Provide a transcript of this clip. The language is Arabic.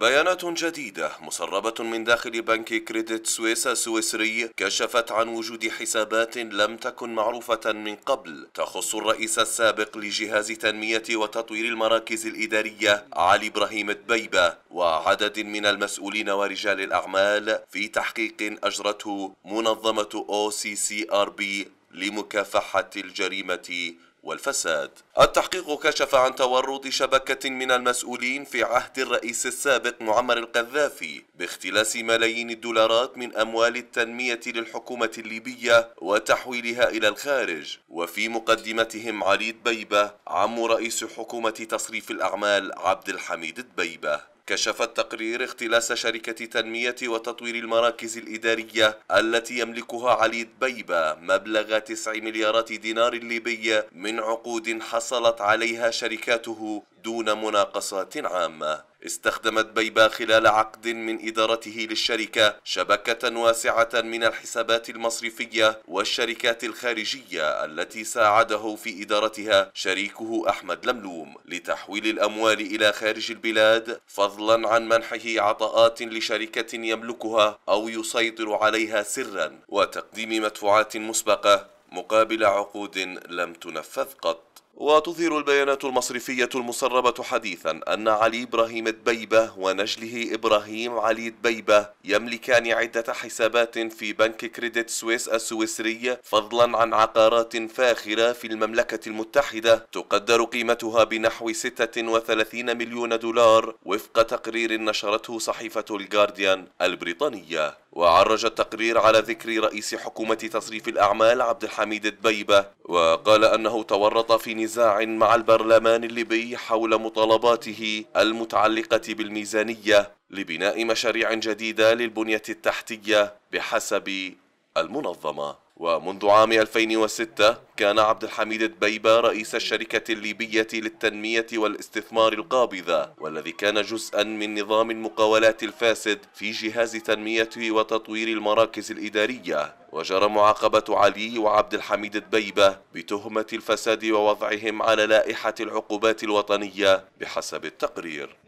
بيانات جديدة مسربة من داخل بنك كريدت سويسا السويسري كشفت عن وجود حسابات لم تكن معروفة من قبل تخص الرئيس السابق لجهاز تنمية وتطوير المراكز الإدارية علي إبراهيم دبيبة وعدد من المسؤولين ورجال الأعمال في تحقيق أجرته منظمة أو سي سي آر بي لمكافحة الجريمة والفساد التحقيق كشف عن تورط شبكة من المسؤولين في عهد الرئيس السابق معمر القذافي باختلاس ملايين الدولارات من أموال التنمية للحكومة الليبية وتحويلها إلى الخارج وفي مقدمتهم علي دبيبة عم رئيس حكومة تصريف الأعمال عبد الحميد دبيبة كشف التقرير اختلاس شركة تنمية وتطوير المراكز الإدارية التي يملكها علي دبيبة مبلغ 9 مليارات دينار ليبي من عقود حصلت عليها شركاته دون مناقصات عامة استخدمت بيبا خلال عقد من إدارته للشركة شبكة واسعة من الحسابات المصرفية والشركات الخارجية التي ساعده في إدارتها شريكه أحمد لملوم لتحويل الأموال إلى خارج البلاد فضلا عن منحه عطاءات لشركة يملكها أو يسيطر عليها سرا وتقديم مدفوعات مسبقة مقابل عقود لم تنفذ قط وتظهر البيانات المصرفية المسربة حديثا أن علي إبراهيم دبيبة ونجله إبراهيم علي دبيبة يملكان عدة حسابات في بنك كريدت سويس السويسري فضلا عن عقارات فاخرة في المملكة المتحدة تقدر قيمتها بنحو 36 مليون دولار وفق تقرير نشرته صحيفة الجارديان البريطانية وعرج التقرير على ذكر رئيس حكومة تصريف الأعمال عبد الحميد دبيبة وقال أنه تورط في نزاع مع البرلمان الليبي حول مطالباته المتعلقة بالميزانية لبناء مشاريع جديدة للبنية التحتية بحسب المنظمة ومنذ عام 2006 كان عبد الحميد دبيبة رئيس الشركة الليبية للتنمية والاستثمار القابضة والذي كان جزءا من نظام المقاولات الفاسد في جهاز تنمية وتطوير المراكز الإدارية وجرى معاقبة علي وعبد الحميد دبيبة بتهمة الفساد ووضعهم على لائحة العقوبات الوطنية بحسب التقرير